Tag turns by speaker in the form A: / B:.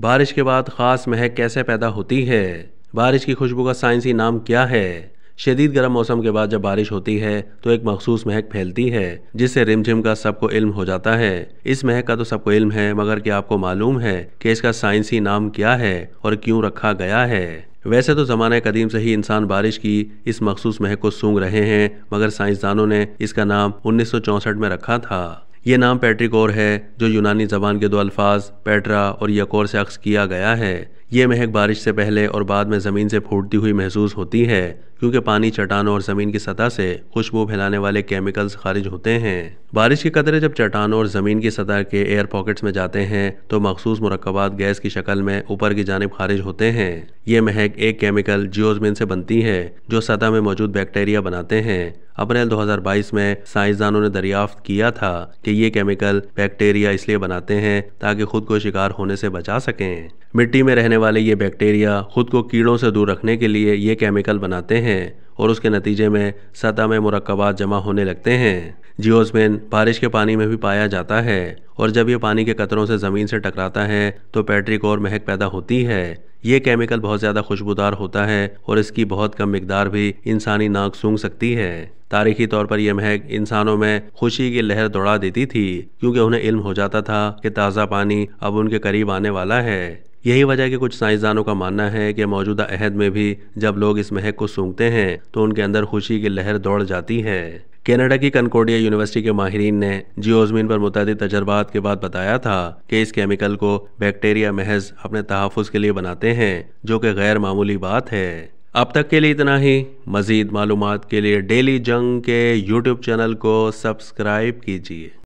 A: बारिश के बाद ख़ास महक कैसे पैदा होती है बारिश की खुशबू का साइंसी नाम क्या है शदीद गर्म मौसम के बाद जब बारिश होती है तो एक मखसूस महक फैलती है जिससे रिमझिम का सबको इल्म हो जाता है इस महक का तो सबको इल्म है मगर क्या आपको मालूम है कि इसका साइंसी नाम क्या है और क्यों रखा गया है वैसे तो ज़माने कदीम से ही इंसान बारिश की इस मखसूस महक को सूंघ रहे हैं मगर साइंसदानों ने इसका नाम उन्नीस में रखा था ये नाम पेट्रिकोर है जो यूनानी ज़बान के दो अल्फाज पेट्रा और यकोर से अक्स किया गया है ये महक बारिश से पहले और बाद में ज़मीन से फूटती हुई महसूस होती है क्योंकि पानी चट्टानों और ज़मीन की सतह से खुशबू फैलाने वाले केमिकल्स खारिज होते हैं बारिश के कतरे जब चट्टानों और ज़मीन की सतह के एयर पॉकेट्स में जाते हैं तो मखसूस मरकबात गैस की शक्ल में ऊपर की जानब खारिज होते हैं ये महक एक केमिकल जियोजमिन से बनती है जो सतह में मौजूद बैक्टीरिया बनाते हैं अप्रैल 2022 में साइंसदानों ने दरियाफ्त किया था कि ये केमिकल बैक्टीरिया इसलिए बनाते हैं ताकि खुद को शिकार होने से बचा सकें मिट्टी में रहने वाले ये बैक्टीरिया खुद को कीड़ों से दूर रखने के लिए ये केमिकल बनाते हैं और उसके नतीजे में सतह में मरकबात जमा होने लगते हैं जियोजमेन बारिश के पानी में भी पाया जाता है और जब ये पानी के कतरों से ज़मीन से टकराता है तो पैट्रिक और महक पैदा होती है ये केमिकल बहुत ज़्यादा खुशबूदार होता है और इसकी बहुत कम मकदार भी इंसानी नाक सूंघ सकती है तारीखी तौर पर यह महक इंसानों में खुशी की लहर दौड़ा देती थी क्योंकि उन्हें इल्म हो जाता था कि ताज़ा पानी अब उनके करीब आने वाला है यही वजह है कि कुछ साइंसदानों का मानना है कि मौजूदा अहद में भी जब लोग इस महक को सूंघते हैं तो उनके अंदर खुशी की लहर दौड़ जाती है कनाडा की कनकोडिया यूनिवर्सिटी के माहरीन ने जियोजमीन पर मुतद तजर्बात के बाद बताया था कि इस केमिकल को बैक्टीरिया महज अपने तहफ़ के लिए बनाते हैं जो कि गैर मामूली बात है अब तक के लिए इतना ही मज़ीद मालूम के लिए डेली जंग के यूट्यूब चैनल को सब्सक्राइब कीजिए